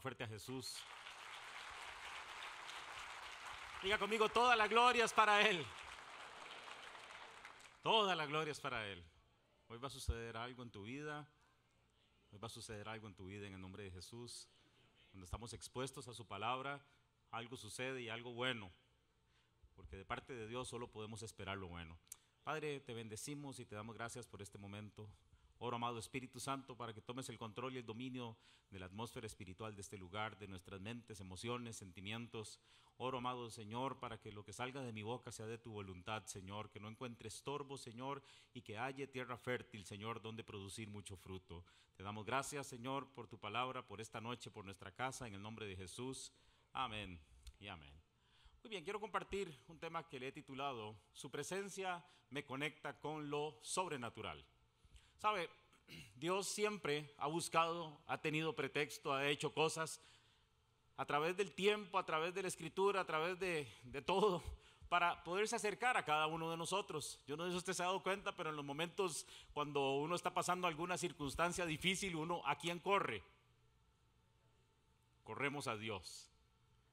Fuerte a Jesús. Diga conmigo, toda la gloria es para Él. Toda la gloria es para Él. Hoy va a suceder algo en tu vida. Hoy va a suceder algo en tu vida en el nombre de Jesús. Cuando estamos expuestos a su palabra, algo sucede y algo bueno. Porque de parte de Dios solo podemos esperar lo bueno. Padre, te bendecimos y te damos gracias por este momento. Oro, amado Espíritu Santo, para que tomes el control y el dominio de la atmósfera espiritual de este lugar, de nuestras mentes, emociones, sentimientos. Oro, amado Señor, para que lo que salga de mi boca sea de tu voluntad, Señor, que no encuentre estorbo, Señor, y que halle tierra fértil, Señor, donde producir mucho fruto. Te damos gracias, Señor, por tu palabra, por esta noche, por nuestra casa, en el nombre de Jesús. Amén y amén. Muy bien, quiero compartir un tema que le he titulado Su presencia me conecta con lo sobrenatural. Sabe, Dios siempre ha buscado, ha tenido pretexto, ha hecho cosas a través del tiempo, a través de la escritura, a través de, todo, para poderse acercar a cada uno de nosotros. Yo no sé si usted se ha dado cuenta, pero en los momentos cuando uno está pasando alguna circunstancia difícil, uno a quién corre. Corremos a Dios.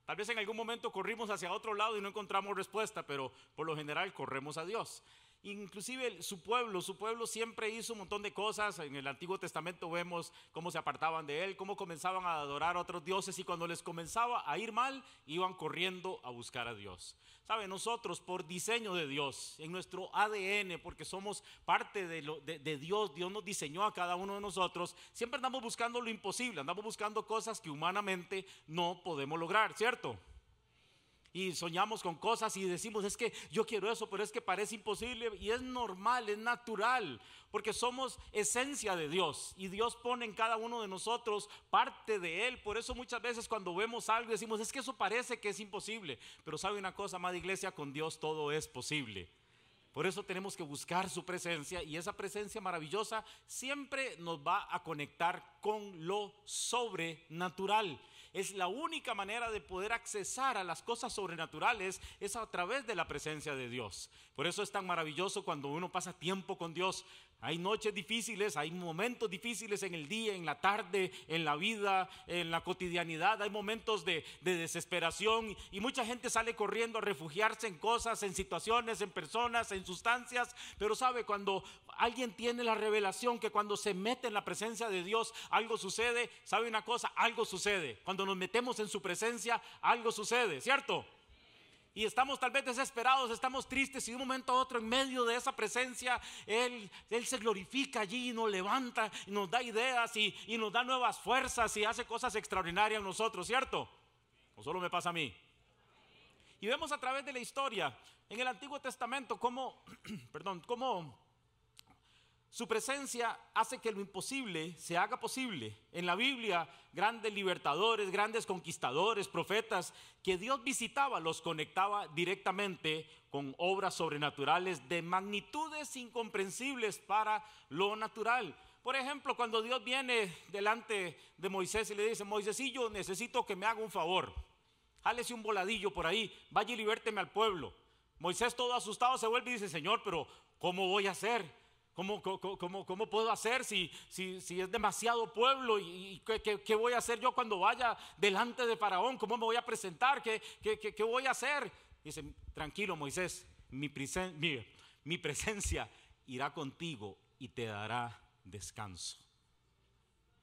Tal vez en algún momento corrimos hacia otro lado y no encontramos respuesta, pero por lo general corremos a Dios. Inclusive su pueblo, su pueblo siempre hizo un montón de cosas. En el Antiguo Testamento vemos cómo se apartaban de él, cómo comenzaban a adorar a otros dioses y cuando les comenzaba a ir mal, iban corriendo a buscar a Dios. ¿Sabe? Nosotros por diseño de Dios, en nuestro ADN, porque somos parte de, de Dios, Dios nos diseñó a cada uno de nosotros, siempre andamos buscando lo imposible, andamos buscando cosas que humanamente no podemos lograr, ¿cierto? y soñamos con cosas y decimos, es que yo quiero eso, pero es que parece imposible y es normal, es natural, porque somos esencia de Dios y Dios pone en cada uno de nosotros parte de Él. Por eso muchas veces cuando vemos algo decimos, es que eso parece que es imposible, pero sabe una cosa, amada iglesia, con Dios todo es posible. Por eso tenemos que buscar su presencia y esa presencia maravillosa siempre nos va a conectar con lo sobrenatural es la única manera de poder accesar a las cosas sobrenaturales, es a través de la presencia de Dios. Por eso es tan maravilloso cuando uno pasa tiempo con Dios, hay noches difíciles, hay momentos difíciles en el día, en la tarde, en la vida, en la cotidianidad. Hay momentos de, desesperación y mucha gente sale corriendo a refugiarse en cosas, en situaciones, en personas, en sustancias. Pero sabe, cuando alguien tiene la revelación que cuando se mete en la presencia de Dios, algo sucede. ¿Sabe una cosa? Algo sucede. Cuando nos metemos en su presencia, algo sucede, ¿cierto? y estamos tal vez desesperados, estamos tristes y de un momento a otro en medio de esa presencia Él, Él se glorifica allí y nos levanta y nos da ideas y, nos da nuevas fuerzas y hace cosas extraordinarias nosotros, ¿cierto? O solo me pasa a mí. Y vemos a través de la historia en el Antiguo Testamento cómo, perdón, cómo su presencia hace que lo imposible se haga posible. En la Biblia, grandes libertadores, grandes conquistadores, profetas que Dios visitaba, los conectaba directamente con obras sobrenaturales de magnitudes incomprensibles para lo natural. Por ejemplo, cuando Dios viene delante de Moisés y le dice, Moisés yo necesito que me haga un favor. Jálese un voladillo por ahí, vaya y libérteme al pueblo. Moisés todo asustado se vuelve y dice, Señor, pero ¿cómo voy a hacer? ¿Cómo, puedo hacer si, si, es demasiado pueblo? ¿Y, qué, voy a hacer yo cuando vaya delante de Faraón? ¿Cómo me voy a presentar? ¿Qué, qué, voy a hacer? dice, tranquilo Moisés, mi, mi, presencia irá contigo y te dará descanso.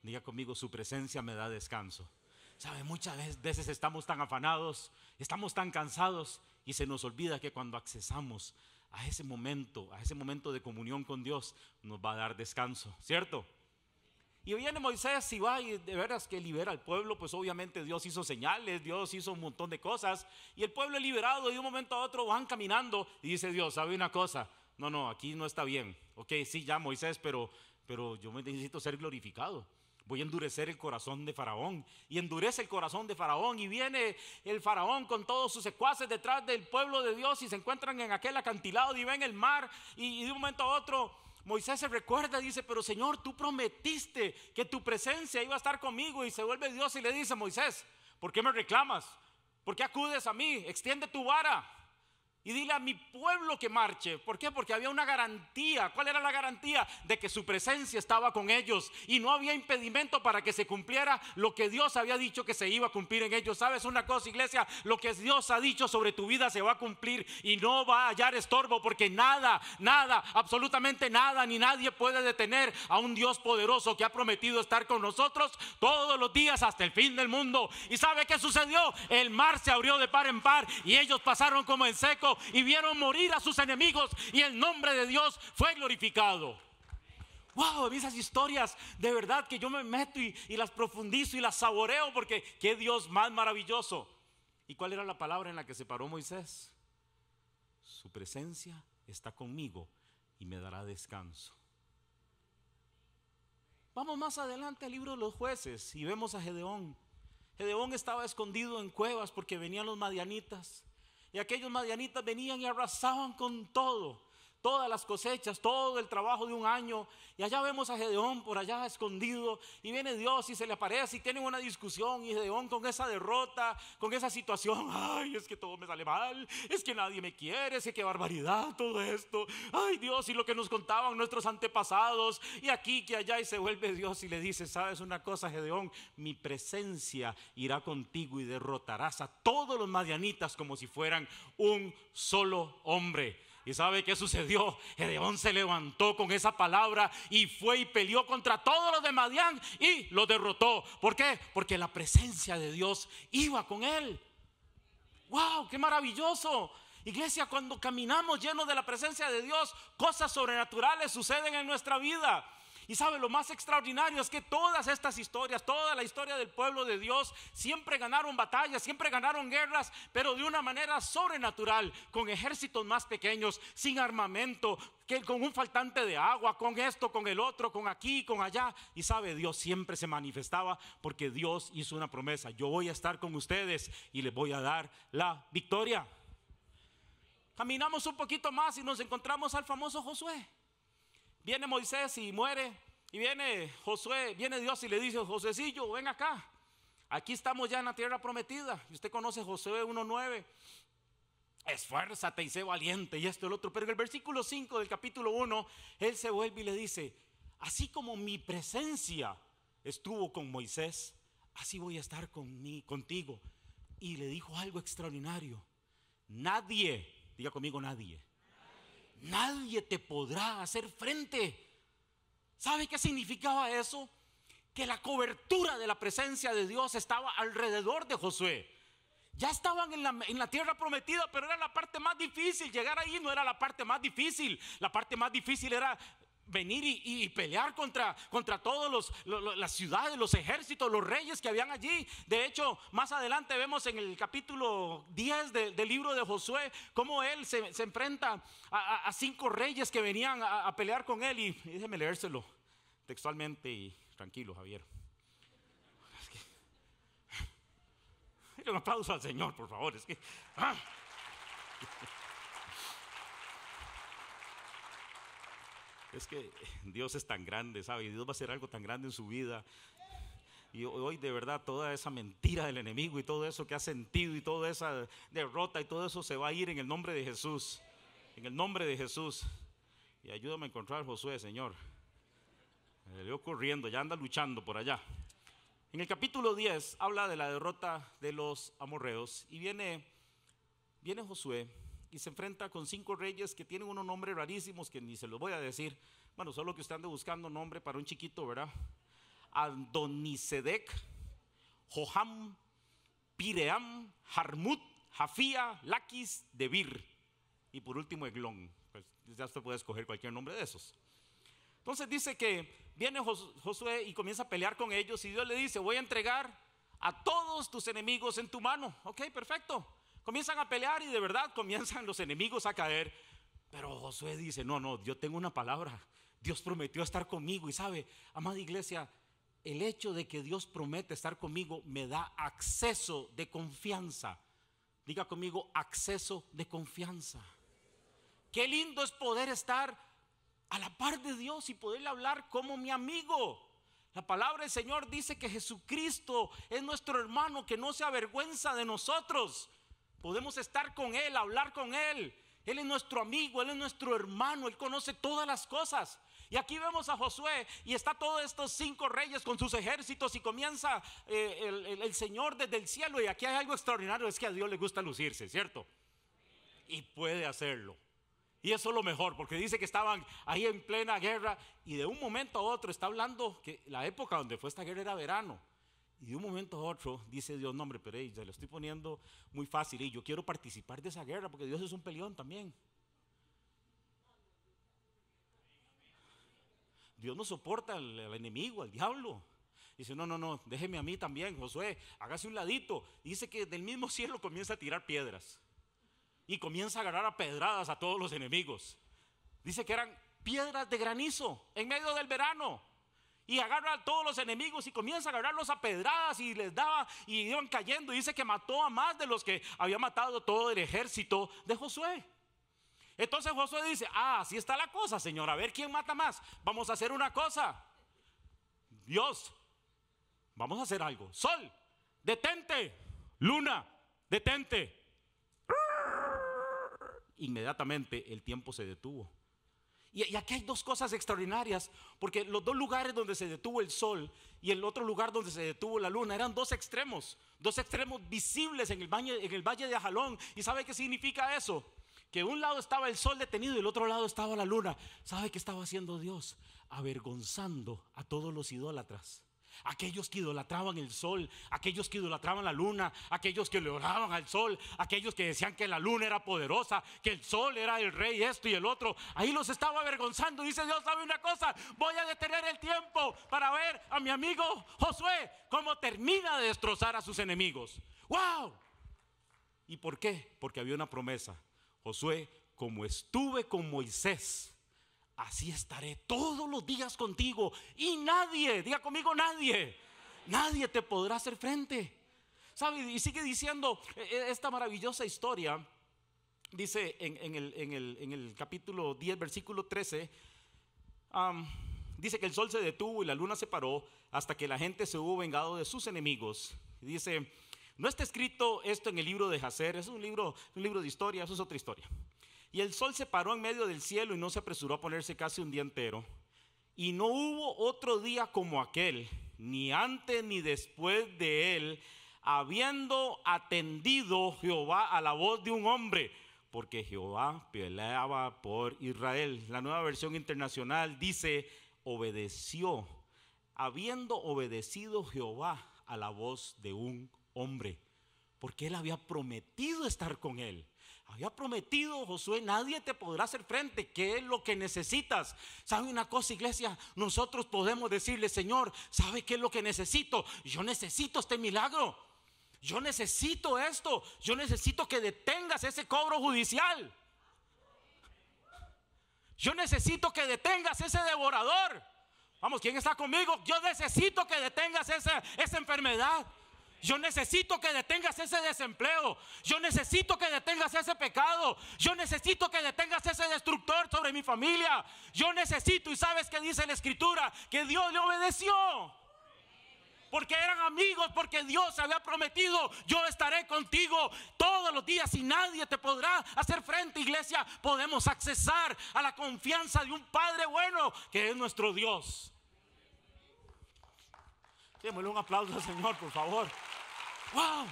Diga conmigo, su presencia me da descanso. ¿Sabe? Muchas veces estamos tan afanados, estamos tan cansados y se nos olvida que cuando accesamos a ese momento, a ese momento de comunión con Dios, nos va a dar descanso, ¿cierto? Y viene Moisés y va y de veras que libera al pueblo, pues obviamente Dios hizo señales, Dios hizo un montón de cosas, y el pueblo es liberado y de un momento a otro van caminando y dice Dios, ¿sabe una cosa? No, no, aquí no está bien. Ok, sí, ya Moisés, pero, pero yo necesito ser glorificado voy a endurecer el corazón de Faraón. Y endurece el corazón de Faraón y viene el Faraón con todos sus secuaces detrás del pueblo de Dios y se encuentran en aquel acantilado y ven el mar y, de un momento a otro Moisés se recuerda, dice, pero Señor, tú prometiste que tu presencia iba a estar conmigo y se vuelve Dios y le dice, Moisés, ¿por qué me reclamas? ¿Por qué acudes a mí? Extiende tu vara y dile a mi pueblo que marche. ¿Por qué? Porque había una garantía. ¿Cuál era la garantía? De que su presencia estaba con ellos y no había impedimento para que se cumpliera lo que Dios había dicho que se iba a cumplir en ellos. ¿Sabes una cosa, iglesia? Lo que Dios ha dicho sobre tu vida se va a cumplir y no va a hallar estorbo porque nada, nada, absolutamente nada ni nadie puede detener a un Dios poderoso que ha prometido estar con nosotros todos los días hasta el fin del mundo. ¿Y sabe qué sucedió? El mar se abrió de par en par y ellos pasaron como en seco y vieron morir a sus enemigos y el nombre de Dios fue glorificado. Wow, esas historias de verdad que yo me meto y, y las profundizo y las saboreo porque qué Dios más maravilloso. ¿Y cuál era la palabra en la que se paró Moisés? Su presencia está conmigo y me dará descanso. Vamos más adelante al libro de los jueces y vemos a Gedeón. Gedeón estaba escondido en cuevas porque venían los madianitas. Y aquellos madianitas venían y arrasaban con todo todas las cosechas, todo el trabajo de un año. Y allá vemos a Gedeón por allá escondido y viene Dios y se le aparece y tienen una discusión y Gedeón con esa derrota, con esa situación, ay, es que todo me sale mal, es que nadie me quiere, es que qué barbaridad todo esto, ay Dios y lo que nos contaban nuestros antepasados y aquí que allá y se vuelve Dios y le dice, sabes una cosa Gedeón, mi presencia irá contigo y derrotarás a todos los madianitas como si fueran un solo hombre. ¿Y sabe qué sucedió? Gedeón se levantó con esa palabra y fue y peleó contra todos los de Madián y los derrotó. ¿Por qué? Porque la presencia de Dios iba con él. ¡Wow! ¡Qué maravilloso! Iglesia, cuando caminamos llenos de la presencia de Dios, cosas sobrenaturales suceden en nuestra vida. Y sabe, lo más extraordinario es que todas estas historias, toda la historia del pueblo de Dios, siempre ganaron batallas, siempre ganaron guerras, pero de una manera sobrenatural, con ejércitos más pequeños, sin armamento, que con un faltante de agua, con esto, con el otro, con aquí, con allá. Y sabe, Dios siempre se manifestaba porque Dios hizo una promesa. Yo voy a estar con ustedes y les voy a dar la victoria. Caminamos un poquito más y nos encontramos al famoso Josué. Viene Moisés y muere. Y viene Josué, viene Dios y le dice, Josécillo, ven acá. Aquí estamos ya en la tierra prometida. Y usted conoce Josué 1.9. Esfuérzate y sé valiente y esto y lo otro. Pero en el versículo 5 del capítulo 1, él se vuelve y le dice, así como mi presencia estuvo con Moisés, así voy a estar con contigo. Y le dijo algo extraordinario. Nadie, diga conmigo nadie, nadie te podrá hacer frente. ¿Sabe qué significaba eso? Que la cobertura de la presencia de Dios estaba alrededor de Josué. Ya estaban en la, en la, tierra prometida, pero era la parte más difícil. Llegar ahí no era la parte más difícil. La parte más difícil era venir y, pelear contra, contra todos los, las ciudades, los ejércitos, los reyes que habían allí. De hecho, más adelante vemos en el capítulo 10 del libro de Josué cómo él se, enfrenta a, cinco reyes que venían a, pelear con él. Y, déjeme leérselo textualmente y tranquilo, Javier. Es que, un aplauso al Señor, por favor. Es que, ah. es que Dios es tan grande, ¿sabe? Dios va a hacer algo tan grande en su vida. Y hoy de verdad toda esa mentira del enemigo y todo eso que ha sentido y toda esa derrota y todo eso se va a ir en el nombre de Jesús. En el nombre de Jesús. Y ayúdame a encontrar a Josué, Señor. Le veo corriendo, ya anda luchando por allá. En el capítulo 10 habla de la derrota de los amorreos y viene, viene Josué y se enfrenta con cinco reyes que tienen unos nombres rarísimos que ni se los voy a decir. Bueno, solo que usted ande buscando nombre para un chiquito, ¿verdad? Adonisedec, Joham, Piream, Harmut, Jafía, Lakis, Debir. Y por último, Eglon Pues ya usted puede escoger cualquier nombre de esos. Entonces dice que viene Josué y comienza a pelear con ellos y Dios le dice, voy a entregar a todos tus enemigos en tu mano. Ok, perfecto. Comienzan a pelear y de verdad comienzan los enemigos a caer. Pero Josué dice, no, no, yo tengo una palabra. Dios prometió estar conmigo. Y sabe, amada iglesia, el hecho de que Dios promete estar conmigo me da acceso de confianza. Diga conmigo, acceso de confianza. Qué lindo es poder estar a la par de Dios y poderle hablar como mi amigo. La palabra del Señor dice que Jesucristo es nuestro hermano que no se avergüenza de nosotros. Podemos estar con Él, hablar con Él. Él es nuestro amigo, Él es nuestro hermano, Él conoce todas las cosas. Y aquí vemos a Josué y está todos estos cinco reyes con sus ejércitos y comienza eh, el, el, Señor desde el cielo. Y aquí hay algo extraordinario, es que a Dios le gusta lucirse, ¿cierto? Y puede hacerlo. Y eso es lo mejor, porque dice que estaban ahí en plena guerra y de un momento a otro está hablando que la época donde fue esta guerra era verano. Y de un momento a otro dice Dios, no hombre, pero hey, lo estoy poniendo muy fácil y yo quiero participar de esa guerra porque Dios es un peleón también. Dios no soporta al, al enemigo, al diablo. Dice, no, no, no, déjeme a mí también, Josué, hágase un ladito. Dice que del mismo cielo comienza a tirar piedras y comienza a agarrar a pedradas a todos los enemigos. Dice que eran piedras de granizo en medio del verano y agarra a todos los enemigos y comienza a agarrarlos a pedradas y les daba y iban cayendo. Y dice que mató a más de los que había matado todo el ejército de Josué. Entonces Josué dice, ah, así está la cosa, Señor, a ver quién mata más. Vamos a hacer una cosa. Dios, vamos a hacer algo. Sol, detente. Luna, detente. Inmediatamente el tiempo se detuvo. Y, aquí hay dos cosas extraordinarias, porque los dos lugares donde se detuvo el sol y el otro lugar donde se detuvo la luna eran dos extremos, dos extremos visibles en el, valle, de Ajalón. ¿Y sabe qué significa eso? Que un lado estaba el sol detenido y el otro lado estaba la luna. ¿Sabe qué estaba haciendo Dios? Avergonzando a todos los idólatras aquellos que idolatraban el sol, aquellos que idolatraban la luna, aquellos que le oraban al sol, aquellos que decían que la luna era poderosa, que el sol era el rey, esto y el otro. Ahí los estaba avergonzando. Dice Dios, ¿sabe una cosa? Voy a detener el tiempo para ver a mi amigo Josué cómo termina de destrozar a sus enemigos. ¡Wow! ¿Y por qué? Porque había una promesa. Josué, como estuve con Moisés, así estaré todos los días contigo. Y nadie, diga conmigo nadie, nadie te podrá hacer frente. ¿Sabe? Y sigue diciendo e, e, esta maravillosa historia. Dice en, el, capítulo 10, versículo 13, dice que el sol se detuvo y la luna se paró hasta que la gente se hubo vengado de sus enemigos. Dice, no está escrito esto en el libro de Jacer, es un libro, un libro de historia, eso es otra historia. Y el sol se paró en medio del cielo y no se apresuró a ponerse casi un día entero. Y no hubo otro día como aquel, ni antes ni después de él, habiendo atendido Jehová a la voz de un hombre, porque Jehová peleaba por Israel. La nueva versión internacional dice, obedeció, habiendo obedecido Jehová a la voz de un hombre, porque él había prometido estar con él había prometido Josué, nadie te podrá hacer frente, ¿qué es lo que necesitas. ¿Sabe una cosa, iglesia? Nosotros podemos decirle, Señor, ¿sabe qué es lo que necesito? Yo necesito este milagro. Yo necesito esto. Yo necesito que detengas ese cobro judicial. Yo necesito que detengas ese devorador. Vamos, ¿quién está conmigo? Yo necesito que detengas esa, esa enfermedad. Yo necesito que detengas ese desempleo. Yo necesito que detengas ese pecado. Yo necesito que detengas ese destructor sobre mi familia. Yo necesito, y sabes que dice la escritura, que Dios le obedeció. Porque eran amigos, porque Dios había prometido, yo estaré contigo todos los días y nadie te podrá hacer frente, iglesia. Podemos accesar a la confianza de un Padre bueno que es nuestro Dios. Démosle un aplauso al Señor, por favor. ¡Wow!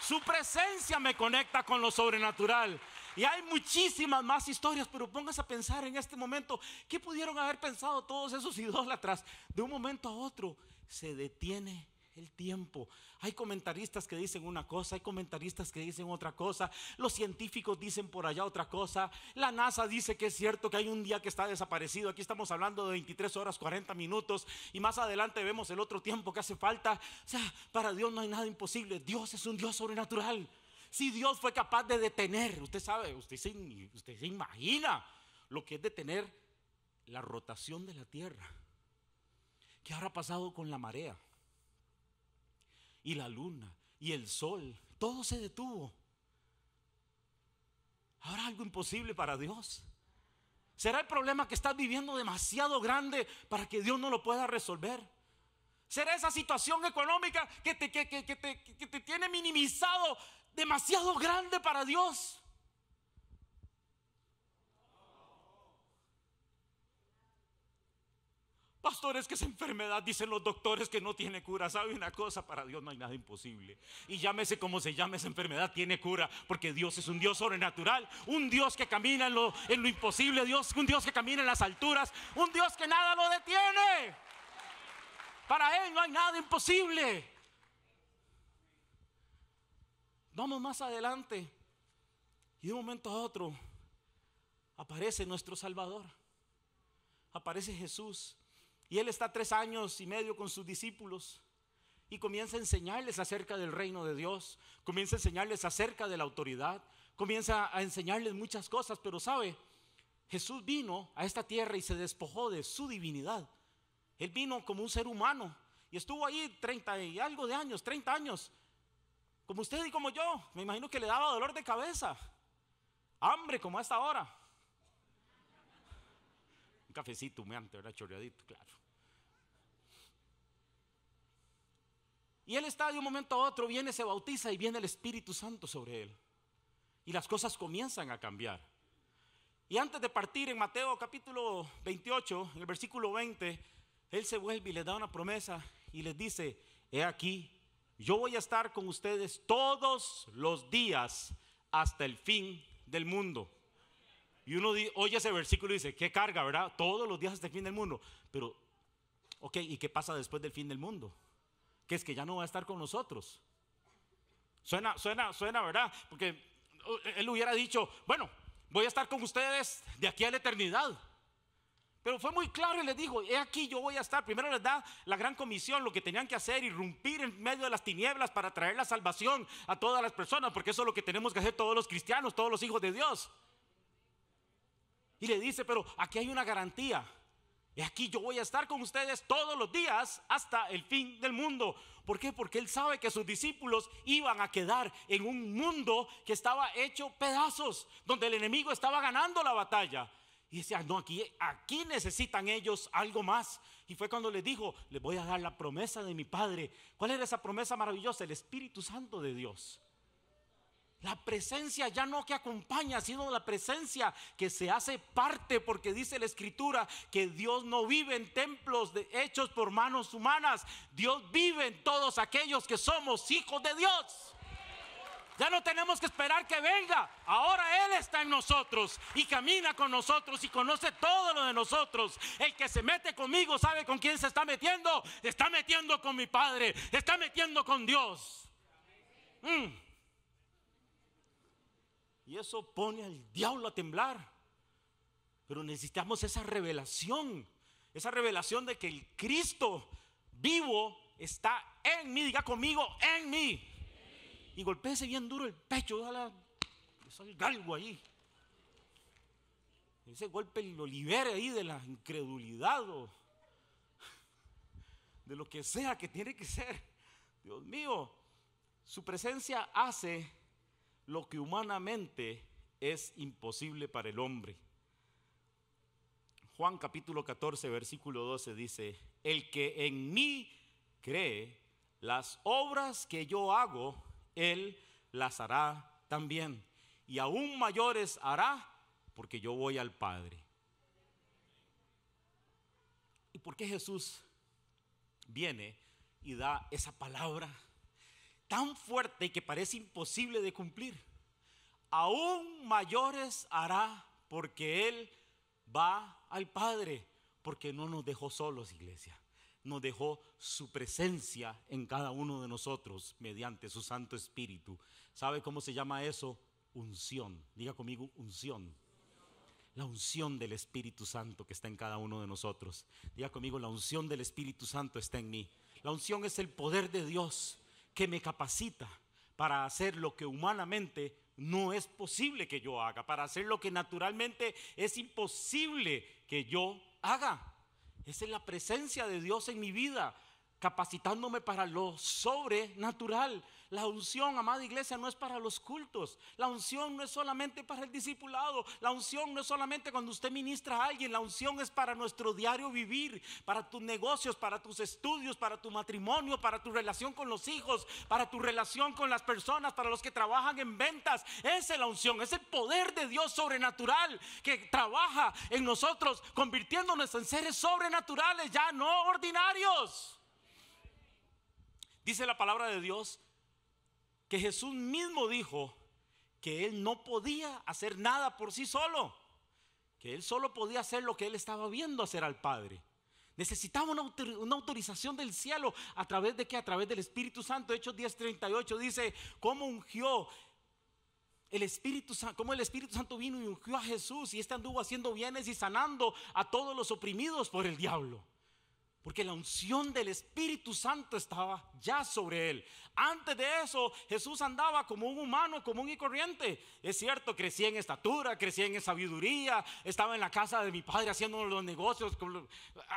Su presencia me conecta con lo sobrenatural. Y hay muchísimas más historias, pero póngase a pensar en este momento, ¿qué pudieron haber pensado todos esos idólatras? De un momento a otro se detiene el tiempo. Hay comentaristas que dicen una cosa, hay comentaristas que dicen otra cosa, los científicos dicen por allá otra cosa, la NASA dice que es cierto que hay un día que está desaparecido, aquí estamos hablando de 23 horas 40 minutos y más adelante vemos el otro tiempo que hace falta. O sea, para Dios no hay nada imposible, Dios es un Dios sobrenatural. Si Dios fue capaz de detener, usted sabe, usted se, imagina lo que es detener la rotación de la Tierra. ¿Qué habrá pasado con la marea? y la luna y el sol, todo se detuvo. ¿Habrá algo imposible para Dios? ¿Será el problema que estás viviendo demasiado grande para que Dios no lo pueda resolver? ¿Será esa situación económica que te, que, te tiene minimizado demasiado grande para Dios? Pastores, que esa enfermedad, dicen los doctores, que no tiene cura. ¿Sabe una cosa? Para Dios no hay nada imposible. Y llámese como se llame, esa enfermedad tiene cura, porque Dios es un Dios sobrenatural, un Dios que camina en lo, en lo imposible, Dios, un Dios que camina en las alturas, un Dios que nada lo detiene. Para Él no hay nada imposible. Vamos más adelante. Y de un momento a otro aparece nuestro Salvador. Aparece Jesús y él está tres años y medio con sus discípulos y comienza a enseñarles acerca del reino de Dios, comienza a enseñarles acerca de la autoridad, comienza a enseñarles muchas cosas, pero sabe, Jesús vino a esta tierra y se despojó de su divinidad. Él vino como un ser humano y estuvo ahí 30 y algo de años, 30 años, como usted y como yo. Me imagino que le daba dolor de cabeza, hambre como hasta ahora. Un cafecito humeante, ¿verdad? Chorreadito, claro. Y él está de un momento a otro, viene, se bautiza y viene el Espíritu Santo sobre él. Y las cosas comienzan a cambiar. Y antes de partir en Mateo capítulo 28, en el versículo 20, él se vuelve y le da una promesa y les dice, he aquí, yo voy a estar con ustedes todos los días hasta el fin del mundo. Y uno oye ese versículo y dice, qué carga, ¿verdad? Todos los días hasta el fin del mundo. Pero, ok, ¿y qué pasa después del fin del mundo? que es que ya no va a estar con nosotros. Suena, suena, suena, ¿verdad? Porque uh, él hubiera dicho, bueno, voy a estar con ustedes de aquí a la eternidad. Pero fue muy claro y le dijo, he aquí yo voy a estar. Primero les da la gran comisión, lo que tenían que hacer, irrumpir en medio de las tinieblas para traer la salvación a todas las personas, porque eso es lo que tenemos que hacer todos los cristianos, todos los hijos de Dios. Y le dice, pero aquí hay una garantía. Y aquí yo voy a estar con ustedes todos los días hasta el fin del mundo. ¿Por qué? Porque él sabe que sus discípulos iban a quedar en un mundo que estaba hecho pedazos, donde el enemigo estaba ganando la batalla. Y decía, ah, no, aquí, aquí necesitan ellos algo más. Y fue cuando les dijo, le voy a dar la promesa de mi Padre. ¿Cuál era esa promesa maravillosa? El Espíritu Santo de Dios. La presencia ya no que acompaña, sino la presencia que se hace parte, porque dice la escritura que Dios no vive en templos de, hechos por manos humanas, Dios vive en todos aquellos que somos hijos de Dios. Ya no tenemos que esperar que venga, ahora Él está en nosotros y camina con nosotros y conoce todo lo de nosotros. El que se mete conmigo sabe con quién se está metiendo, está metiendo con mi Padre, está metiendo con Dios. Mm. Y eso pone al diablo a temblar. Pero necesitamos esa revelación, esa revelación de que el Cristo vivo está en mí, diga conmigo, en mí. Y golpéese bien duro el pecho, ojalá salga algo ahí. Ese golpe lo libere ahí de la incredulidad de lo que sea que tiene que ser. Dios mío, su presencia hace lo que humanamente es imposible para el hombre. Juan capítulo 14, versículo 12 dice, el que en mí cree, las obras que yo hago, él las hará también. Y aún mayores hará porque yo voy al Padre. ¿Y por qué Jesús viene y da esa palabra tan fuerte que parece imposible de cumplir. Aún mayores hará porque Él va al Padre, porque no nos dejó solos, iglesia. Nos dejó su presencia en cada uno de nosotros mediante su Santo Espíritu. ¿Sabe cómo se llama eso? Unción. Diga conmigo, unción. La unción del Espíritu Santo que está en cada uno de nosotros. Diga conmigo, la unción del Espíritu Santo está en mí. La unción es el poder de Dios que me capacita para hacer lo que humanamente no es posible que yo haga, para hacer lo que naturalmente es imposible que yo haga. Esa es la presencia de Dios en mi vida, capacitándome para lo sobrenatural, la unción, amada iglesia, no es para los cultos. La unción no es solamente para el discipulado. La unción no es solamente cuando usted ministra a alguien. La unción es para nuestro diario vivir, para tus negocios, para tus estudios, para tu matrimonio, para tu relación con los hijos, para tu relación con las personas, para los que trabajan en ventas. Esa es la unción, es el poder de Dios sobrenatural que trabaja en nosotros, convirtiéndonos en seres sobrenaturales, ya no ordinarios. Dice la palabra de Dios que Jesús mismo dijo que él no podía hacer nada por sí solo, que él solo podía hacer lo que él estaba viendo hacer al Padre. Necesitaba una, autorización del cielo. ¿A través de que A través del Espíritu Santo. Hechos 10:38 dice, ¿cómo ungió el Espíritu Santo, como el Espíritu Santo vino y ungió a Jesús y este anduvo haciendo bienes y sanando a todos los oprimidos por el diablo. Porque la unción del Espíritu Santo estaba ya sobre él. Antes de eso, Jesús andaba como un humano común y corriente. Es cierto, crecía en estatura, crecía en sabiduría, estaba en la casa de mi padre haciendo los negocios,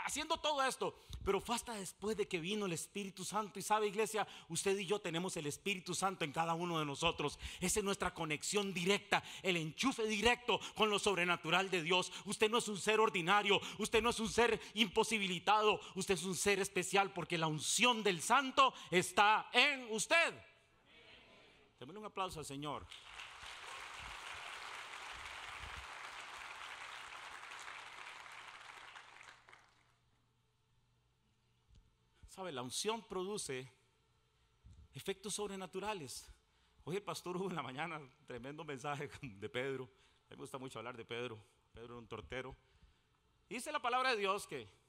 haciendo todo esto. Pero fue hasta después de que vino el Espíritu Santo. Y sabe, iglesia, usted y yo tenemos el Espíritu Santo en cada uno de nosotros. Esa es nuestra conexión directa, el enchufe directo con lo sobrenatural de Dios. Usted no es un ser ordinario, usted no es un ser imposibilitado usted es un ser especial porque la unción del santo está en usted. Démosle un aplauso al Señor. ¿Sabe? La unción produce efectos sobrenaturales. Hoy el pastor hubo en la mañana tremendo mensaje de Pedro. A mí me gusta mucho hablar de Pedro. Pedro era un tortero. Dice la palabra de Dios que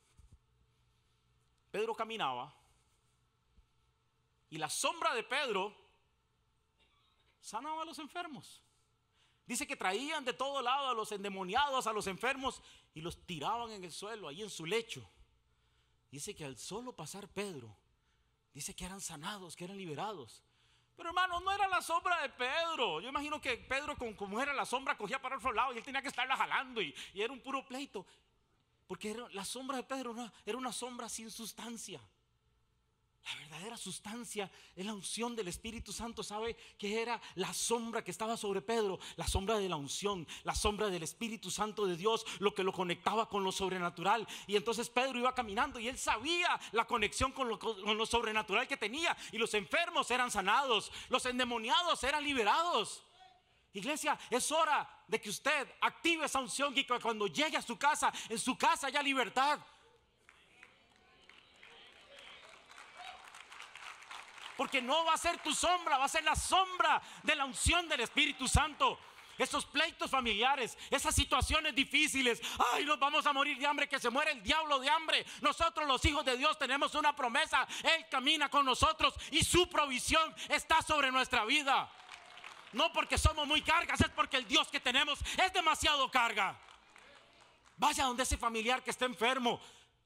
Pedro caminaba y la sombra de Pedro sanaba a los enfermos. Dice que traían de todo lado a los endemoniados, a los enfermos y los tiraban en el suelo, ahí en su lecho. Dice que al solo pasar Pedro, dice que eran sanados, que eran liberados. Pero hermano, no era la sombra de Pedro. Yo imagino que Pedro, como era la sombra, cogía para otro lado y él tenía que estarla jalando y era un puro pleito. Porque era, la sombra de Pedro era una, era una sombra sin sustancia. La verdadera sustancia es la unción del Espíritu Santo. ¿Sabe que era la sombra que estaba sobre Pedro? La sombra de la unción, la sombra del Espíritu Santo de Dios, lo que lo conectaba con lo sobrenatural. Y entonces Pedro iba caminando y él sabía la conexión con lo sobrenatural que tenía. Y los enfermos eran sanados, los endemoniados eran liberados. Iglesia, es hora de que usted active esa unción y que cuando llegue a su casa, en su casa haya libertad. Porque no va a ser tu sombra, va a ser la sombra de la unción del Espíritu Santo. Esos pleitos familiares, esas situaciones difíciles, ay, nos vamos a morir de hambre, que se muere el diablo de hambre. Nosotros los hijos de Dios tenemos una promesa, Él camina con nosotros y su provisión está sobre nuestra vida. No porque somos muy cargas, es porque el Dios que tenemos es demasiado carga. Vaya donde ese familiar que está enfermo.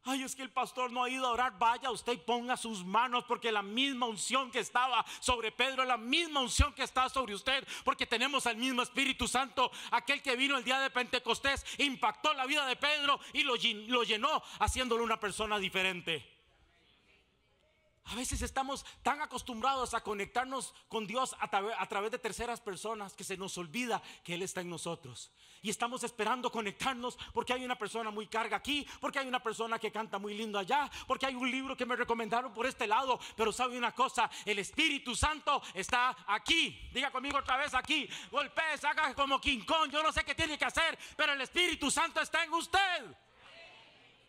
Ay, es que el pastor no ha ido a orar. Vaya usted y ponga sus manos porque la misma unción que estaba sobre Pedro, la misma unción que está sobre usted, porque tenemos al mismo Espíritu Santo, aquel que vino el día de Pentecostés, impactó la vida de Pedro y lo, llenó haciéndolo una persona diferente. A veces estamos tan acostumbrados a conectarnos con Dios a, través de terceras personas que se nos olvida que Él está en nosotros. Y estamos esperando conectarnos porque hay una persona muy carga aquí, porque hay una persona que canta muy lindo allá, porque hay un libro que me recomendaron por este lado. Pero sabe una cosa, el Espíritu Santo está aquí. Diga conmigo otra vez aquí. Golpee, haga como quincón. Yo no sé qué tiene que hacer, pero el Espíritu Santo está en usted.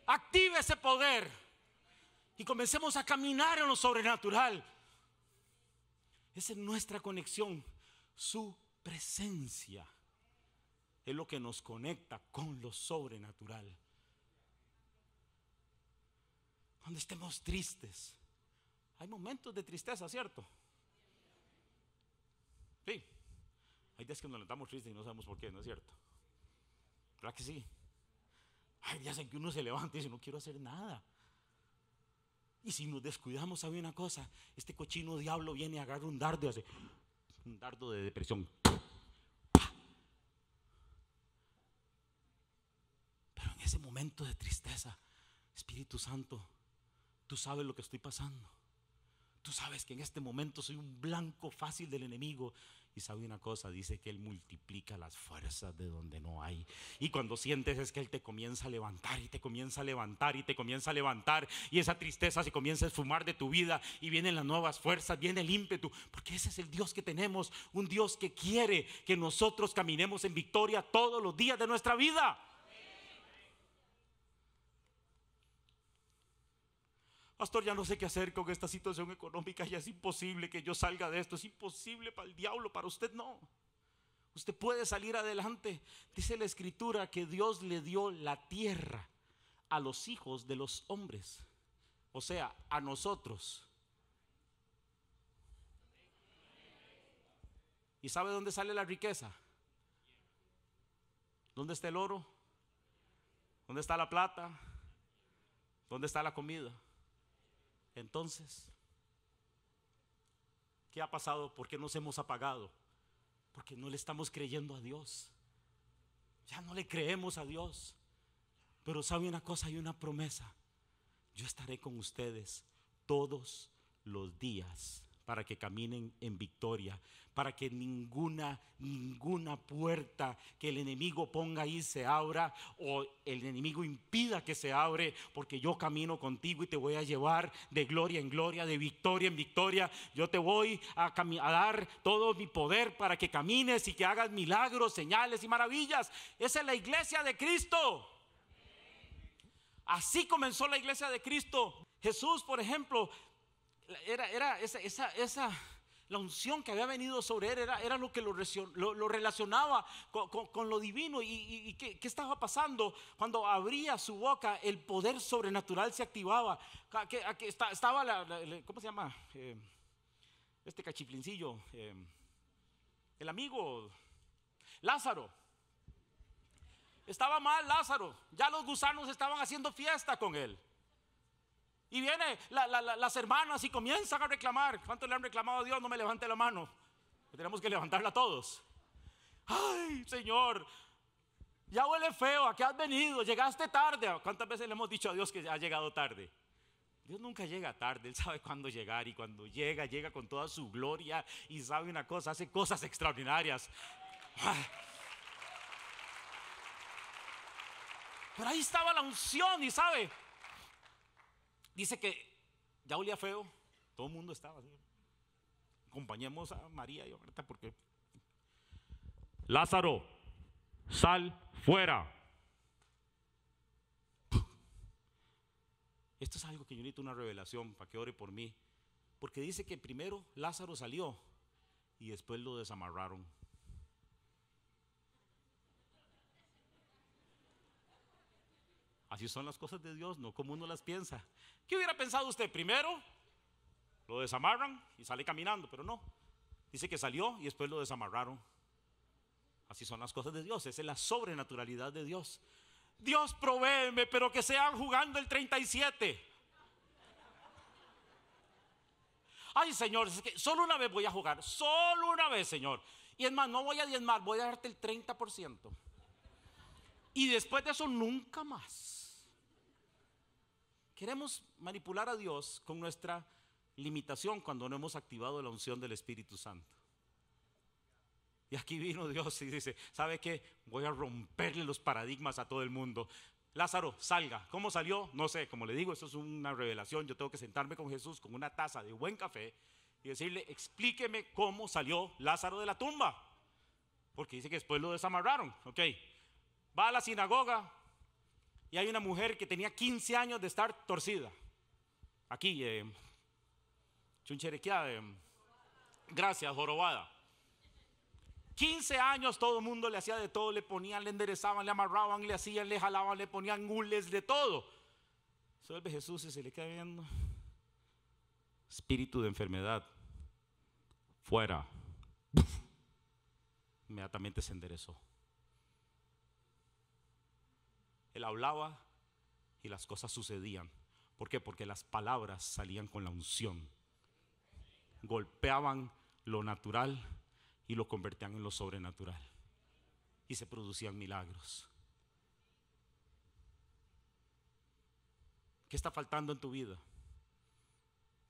Active ese poder y comencemos a caminar en lo sobrenatural. Esa es nuestra conexión, su presencia es lo que nos conecta con lo sobrenatural. Cuando estemos tristes, hay momentos de tristeza, ¿cierto? Sí, hay días que nos levantamos tristes y no sabemos por qué, ¿no es cierto? ¿Verdad que sí? Hay días en que uno se levanta y dice, no quiero hacer nada. Y si nos descuidamos, ¿sabe una cosa? Este cochino diablo viene a agarrar un dardo, hace un dardo de depresión. Pero en ese momento de tristeza, Espíritu Santo, tú sabes lo que estoy pasando. Tú sabes que en este momento soy un blanco fácil del enemigo y sabe una cosa, dice que Él multiplica las fuerzas de donde no hay. Y cuando sientes es que Él te comienza a levantar y te comienza a levantar y te comienza a levantar. Y esa tristeza se comienza a esfumar de tu vida y vienen las nuevas fuerzas, viene el ímpetu. Porque ese es el Dios que tenemos, un Dios que quiere que nosotros caminemos en victoria todos los días de nuestra vida. Pastor, ya no sé qué hacer con esta situación económica, ya es imposible que yo salga de esto, es imposible para el diablo, para usted no. Usted puede salir adelante. Dice la escritura que Dios le dio la tierra a los hijos de los hombres, o sea, a nosotros. ¿Y sabe dónde sale la riqueza? ¿Dónde está el oro? ¿Dónde está la plata? ¿Dónde está la comida? Entonces, ¿qué ha pasado? ¿Por qué nos hemos apagado? Porque no le estamos creyendo a Dios. Ya no le creemos a Dios. Pero sabe una cosa, hay una promesa. Yo estaré con ustedes todos los días para que caminen en victoria, para que ninguna, ninguna puerta que el enemigo ponga ahí se abra o el enemigo impida que se abre, porque yo camino contigo y te voy a llevar de gloria en gloria, de victoria en victoria. Yo te voy a, a dar todo mi poder para que camines y que hagas milagros, señales y maravillas. Esa es la iglesia de Cristo. Así comenzó la iglesia de Cristo. Jesús, por ejemplo, era, esa, esa, esa, la unción que había venido sobre él era, era lo que lo, relacionaba con, lo divino. ¿Y, y, qué, estaba pasando? Cuando abría su boca, el poder sobrenatural se activaba. Aquí, ah, ah, estaba ¿Cómo se llama? Eh, este cachiflincillo. Eh, el amigo Lázaro. Estaba mal Lázaro. Ya los gusanos estaban haciendo fiesta con él. Y vienen las hermanas y comienzan a reclamar. ¿Cuántos le han reclamado a Dios? No me levante la mano. Tenemos que levantarla todos. Ay, Señor, ya huele feo, ¿a qué has venido? Llegaste tarde. ¿Cuántas veces le hemos dicho a Dios que ha llegado tarde? Dios nunca llega tarde, Él sabe cuándo llegar y cuando llega, llega con toda su gloria y sabe una cosa, hace cosas extraordinarias. Pero ahí estaba la unción y sabe, Dice que ya olía feo, todo el mundo estaba así. Acompañemos a María y a Marta porque... Lázaro, sal fuera. Esto es algo que yo necesito una revelación para que ore por mí. Porque dice que primero Lázaro salió y después lo desamarraron. Así son las cosas de Dios, no como uno las piensa. ¿Qué hubiera pensado usted? Primero, lo desamarran y sale caminando, pero no. Dice que salió y después lo desamarraron. Así son las cosas de Dios, esa es la sobrenaturalidad de Dios. Dios provéeme, pero que sean jugando el 37. Ay, Señor, que solo una vez voy a jugar, solo una vez, Señor. Y es más, no voy a diezmar, voy a darte el 30%. Y después de eso, nunca más. Queremos manipular a Dios con nuestra limitación cuando no hemos activado la unción del Espíritu Santo. Y aquí vino Dios y dice, ¿sabe qué? Voy a romperle los paradigmas a todo el mundo. Lázaro, salga. ¿Cómo salió? No sé, como le digo, esto es una revelación. Yo tengo que sentarme con Jesús con una taza de buen café y decirle, explíqueme cómo salió Lázaro de la tumba. Porque dice que después lo desamarraron. Ok, va a la sinagoga, y hay una mujer que tenía 15 años de estar torcida. Aquí, eh, eh gracias, jorobada. 15 años todo el mundo le hacía de todo, le ponían, le enderezaban, le amarraban, le hacían, le jalaban, le ponían gules, de todo. Se Jesús y se le queda viendo. Espíritu de enfermedad, fuera. Inmediatamente se enderezó. Él hablaba y las cosas sucedían. ¿Por qué? Porque las palabras salían con la unción. Golpeaban lo natural y lo convertían en lo sobrenatural. Y se producían milagros. ¿Qué está faltando en tu vida?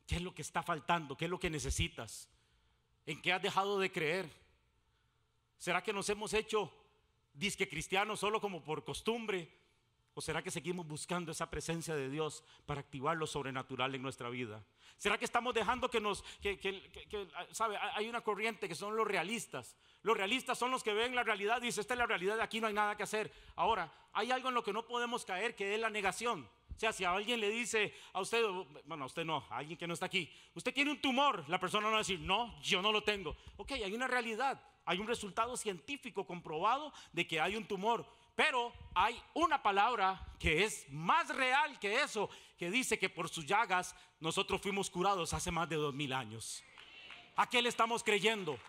¿Qué es lo que está faltando? ¿Qué es lo que necesitas? ¿En qué has dejado de creer? ¿Será que nos hemos hecho disque cristianos solo como por costumbre? ¿O será que seguimos buscando esa presencia de Dios para activar lo sobrenatural en nuestra vida? ¿Será que estamos dejando que nos, que, que, que, ah, sabe, hay una corriente que son los realistas? Los realistas son los que ven la realidad y dicen, esta es la realidad, aquí no hay nada que hacer. Ahora, hay algo en lo que no podemos caer, que es la negación. O sea, si a alguien le dice a usted, oh, bueno, a usted no, a alguien que no está aquí, usted tiene un tumor, la persona no va a decir, no, yo no lo tengo. Ok, hay una realidad, hay un resultado científico comprobado de que hay un tumor. Pero hay una palabra que es más real que eso, que dice que por sus llagas nosotros fuimos curados hace más de dos mil años. ¿A qué le estamos creyendo?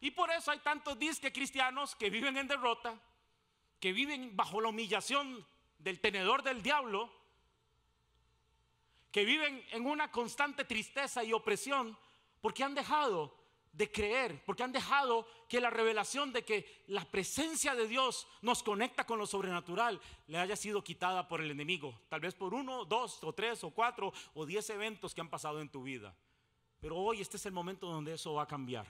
Y por eso hay tantos disque cristianos que viven en derrota, que viven bajo la humillación del tenedor del diablo, que viven en una constante tristeza y opresión porque han dejado de creer, porque han dejado que la revelación de que la presencia de Dios nos conecta con lo sobrenatural le haya sido quitada por el enemigo, tal vez por uno, dos o tres o cuatro o diez eventos que han pasado en tu vida. Pero hoy este es el momento donde eso va a cambiar.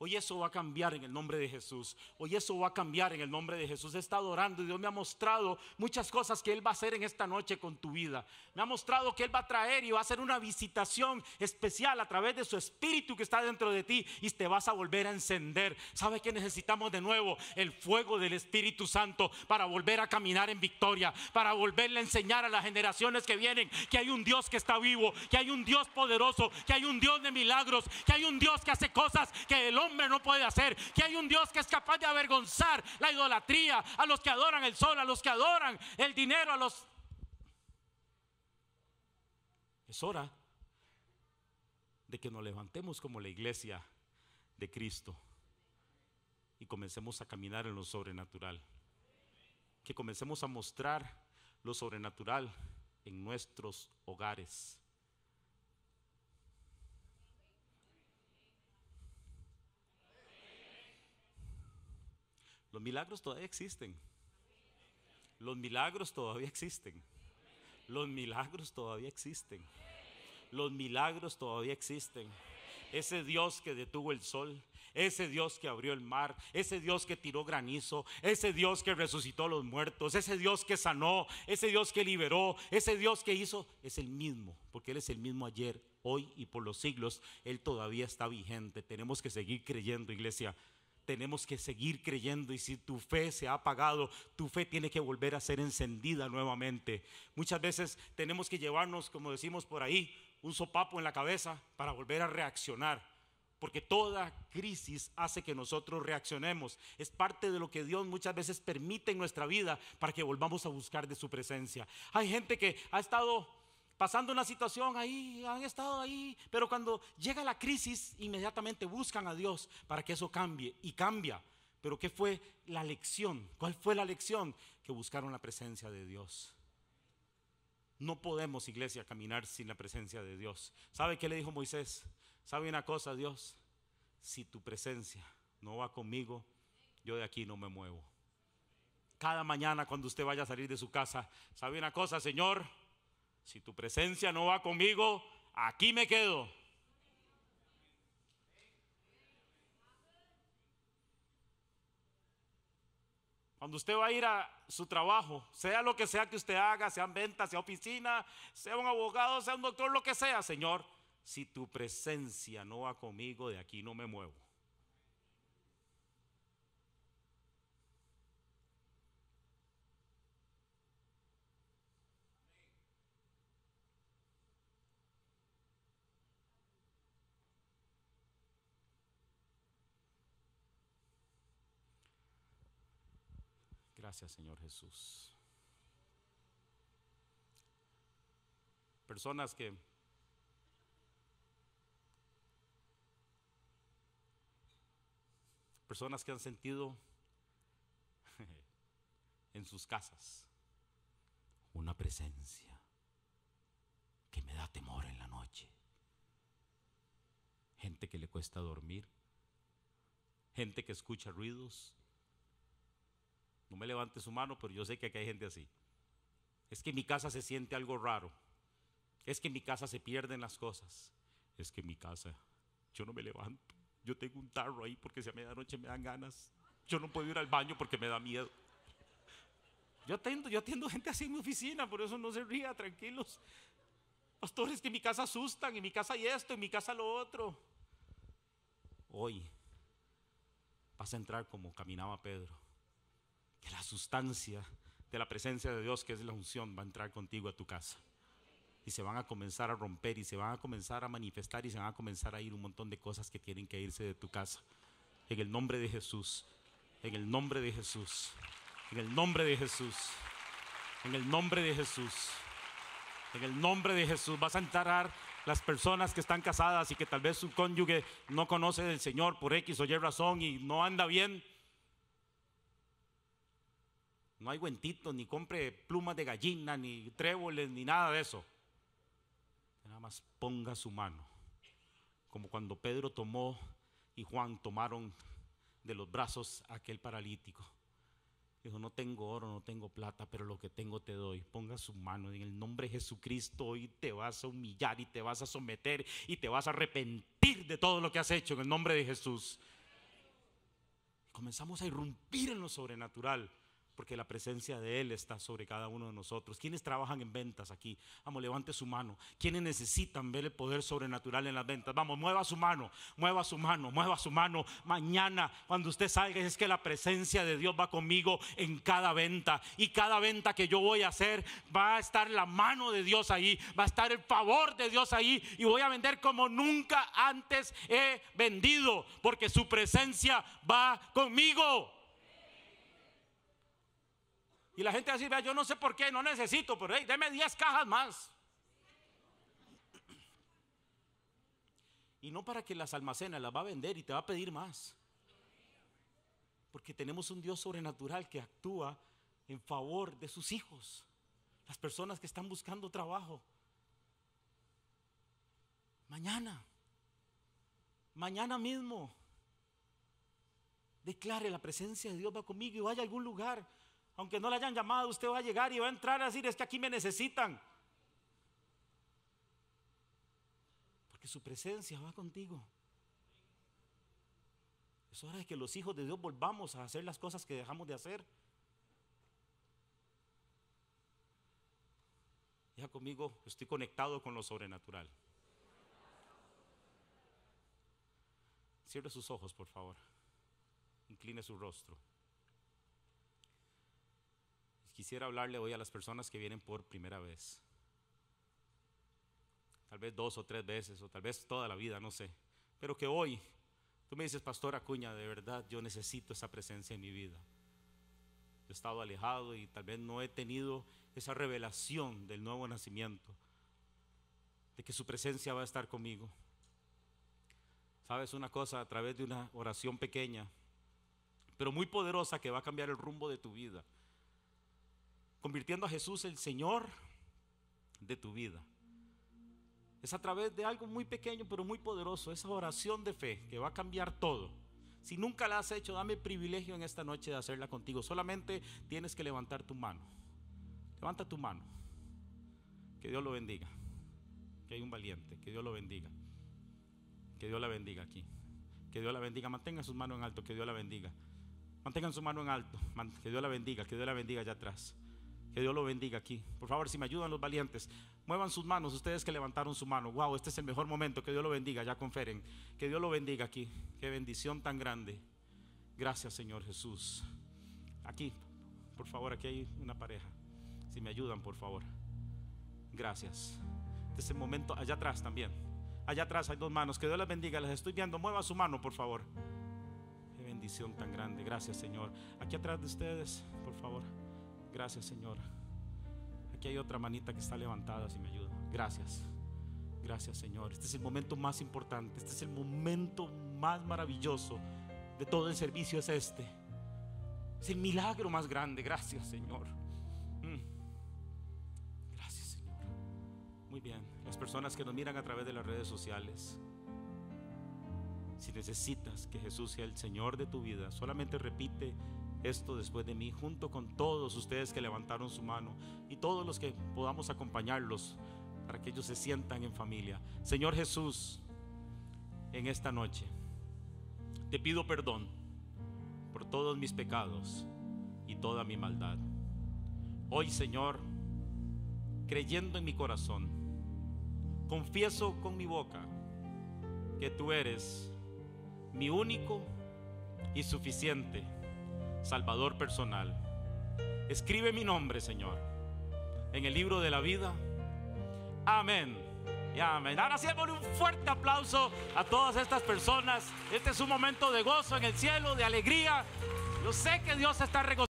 Hoy eso va a cambiar en el nombre de Jesús. Hoy eso va a cambiar en el nombre de Jesús. He estado orando y Dios me ha mostrado muchas cosas que Él va a hacer en esta noche con tu vida. Me ha mostrado que Él va a traer y va a hacer una visitación especial a través de su espíritu que está dentro de ti y te vas a volver a encender. Sabe que necesitamos de nuevo? El fuego del Espíritu Santo para volver a caminar en victoria, para volverle a enseñar a las generaciones que vienen que hay un Dios que está vivo, que hay un Dios poderoso, que hay un Dios de milagros, que hay un Dios que hace cosas que el hombre hombre no puede hacer, que hay un Dios que es capaz de avergonzar la idolatría, a los que adoran el sol, a los que adoran el dinero, a los... Es hora de que nos levantemos como la iglesia de Cristo y comencemos a caminar en lo sobrenatural. Que comencemos a mostrar lo sobrenatural en nuestros hogares. Los milagros todavía existen. Los milagros todavía existen. Los milagros todavía existen. Los milagros todavía existen. Ese Dios que detuvo el sol, ese Dios que abrió el mar, ese Dios que tiró granizo, ese Dios que resucitó a los muertos, ese Dios que sanó, ese Dios que liberó, ese Dios que hizo, es el mismo, porque Él es el mismo ayer, hoy y por los siglos. Él todavía está vigente. Tenemos que seguir creyendo, iglesia tenemos que seguir creyendo y si tu fe se ha apagado, tu fe tiene que volver a ser encendida nuevamente. Muchas veces tenemos que llevarnos, como decimos por ahí, un sopapo en la cabeza para volver a reaccionar. Porque toda crisis hace que nosotros reaccionemos. Es parte de lo que Dios muchas veces permite en nuestra vida para que volvamos a buscar de su presencia. Hay gente que ha estado pasando una situación ahí, han estado ahí, pero cuando llega la crisis, inmediatamente buscan a Dios para que eso cambie y cambia. Pero ¿qué fue la lección? ¿Cuál fue la lección? Que buscaron la presencia de Dios. No podemos, iglesia, caminar sin la presencia de Dios. ¿Sabe qué le dijo Moisés? ¿Sabe una cosa, Dios? Si tu presencia no va conmigo, yo de aquí no me muevo. Cada mañana cuando usted vaya a salir de su casa, ¿sabe una cosa, Señor? Si tu presencia no va conmigo, aquí me quedo. Cuando usted va a ir a su trabajo, sea lo que sea que usted haga, en ventas, sea oficina, sea un abogado, sea un doctor, lo que sea, Señor, si tu presencia no va conmigo, de aquí no me muevo. Señor Jesús. Personas que personas que han sentido en sus casas una presencia que me da temor en la noche. Gente que le cuesta dormir, gente que escucha ruidos, no me levante su mano, pero yo sé que aquí hay gente así. Es que en mi casa se siente algo raro. Es que en mi casa se pierden las cosas. Es que en mi casa yo no me levanto. Yo tengo un tarro ahí porque si a medianoche me dan ganas. Yo no puedo ir al baño porque me da miedo. Yo atiendo, yo atiendo gente así en mi oficina, por eso no se ría, tranquilos. Pastores, que en mi casa asustan, en mi casa hay esto, en mi casa lo otro. Hoy vas a entrar como caminaba Pedro que la sustancia de la presencia de Dios, que es la unción, va a entrar contigo a tu casa. Y se van a comenzar a romper y se van a comenzar a manifestar y se van a comenzar a ir un montón de cosas que tienen que irse de tu casa. En el nombre de Jesús, en el nombre de Jesús, en el nombre de Jesús, en el nombre de Jesús, en el nombre de Jesús. Vas a entrar las personas que están casadas y que tal vez su cónyuge no conoce del Señor por X o Y razón y no anda bien. No hay cuentitos, ni compre plumas de gallina, ni tréboles, ni nada de eso. Nada más ponga su mano. Como cuando Pedro tomó y Juan tomaron de los brazos a aquel paralítico. Dijo, no tengo oro, no tengo plata, pero lo que tengo te doy. Ponga su mano en el nombre de Jesucristo. Hoy te vas a humillar y te vas a someter y te vas a arrepentir de todo lo que has hecho en el nombre de Jesús. Comenzamos a irrumpir en lo sobrenatural porque la presencia de Él está sobre cada uno de nosotros. quienes trabajan en ventas aquí? Vamos, levante su mano. quienes necesitan ver el poder sobrenatural en las ventas? Vamos, mueva su mano, mueva su mano, mueva su mano. Mañana, cuando usted salga, es que la presencia de Dios va conmigo en cada venta. Y cada venta que yo voy a hacer, va a estar la mano de Dios ahí, va a estar el favor de Dios ahí. Y voy a vender como nunca antes he vendido, porque su presencia va conmigo. Y la gente va así, vea, yo no sé por qué, no necesito, pero hey, deme 10 cajas más. Y no para que las almacena, las va a vender y te va a pedir más. Porque tenemos un Dios sobrenatural que actúa en favor de sus hijos, las personas que están buscando trabajo. Mañana, mañana mismo, declare la presencia de Dios va conmigo y vaya a algún lugar aunque no le hayan llamado, usted va a llegar y va a entrar a decir, es que aquí me necesitan. Porque su presencia va contigo. Es hora de que los hijos de Dios volvamos a hacer las cosas que dejamos de hacer. Ya conmigo estoy conectado con lo sobrenatural. Cierre sus ojos, por favor. Incline su rostro quisiera hablarle hoy a las personas que vienen por primera vez. Tal vez dos o tres veces, o tal vez toda la vida, no sé. Pero que hoy tú me dices, Pastor Acuña, de verdad yo necesito esa presencia en mi vida. Yo he estado alejado y tal vez no he tenido esa revelación del nuevo nacimiento, de que su presencia va a estar conmigo. Sabes una cosa, a través de una oración pequeña, pero muy poderosa que va a cambiar el rumbo de tu vida convirtiendo a Jesús el Señor de tu vida. Es a través de algo muy pequeño pero muy poderoso, esa oración de fe que va a cambiar todo. Si nunca la has hecho, dame privilegio en esta noche de hacerla contigo. Solamente tienes que levantar tu mano. Levanta tu mano. Que Dios lo bendiga. Que hay un valiente. Que Dios lo bendiga. Que Dios la bendiga aquí. Que Dios la bendiga. Mantenga sus manos en alto. Que Dios la bendiga. Mantengan su mano en alto. Que Dios la bendiga. Que Dios la bendiga allá atrás. Que Dios lo bendiga aquí. Por favor, si me ayudan los valientes, muevan sus manos, ustedes que levantaron su mano. Wow, este es el mejor momento. Que Dios lo bendiga, ya conferen. Que Dios lo bendiga aquí. Qué bendición tan grande. Gracias, Señor Jesús. Aquí, por favor, aquí hay una pareja. Si me ayudan, por favor. Gracias. Este es el momento, allá atrás también. Allá atrás hay dos manos. Que Dios las bendiga. Las estoy viendo. Mueva su mano, por favor. Qué bendición tan grande. Gracias, Señor. Aquí atrás de ustedes, por favor. Gracias, Señor. Aquí hay otra manita que está levantada, si me ayuda. Gracias. Gracias, Señor. Este es el momento más importante. Este es el momento más maravilloso de todo el servicio. Es este. Es el milagro más grande. Gracias, Señor. Mm. Gracias, Señor. Muy bien. Las personas que nos miran a través de las redes sociales. Si necesitas que Jesús sea el Señor de tu vida, solamente repite esto después de mí, junto con todos ustedes que levantaron su mano y todos los que podamos acompañarlos para que ellos se sientan en familia. Señor Jesús, en esta noche, te pido perdón por todos mis pecados y toda mi maldad. Hoy, Señor, creyendo en mi corazón, confieso con mi boca que tú eres mi único y suficiente Salvador personal. Escribe mi nombre, Señor, en el libro de la vida. Amén. Y amén. Ahora sí, un fuerte aplauso a todas estas personas. Este es un momento de gozo en el cielo, de alegría. Yo sé que Dios está regocijando.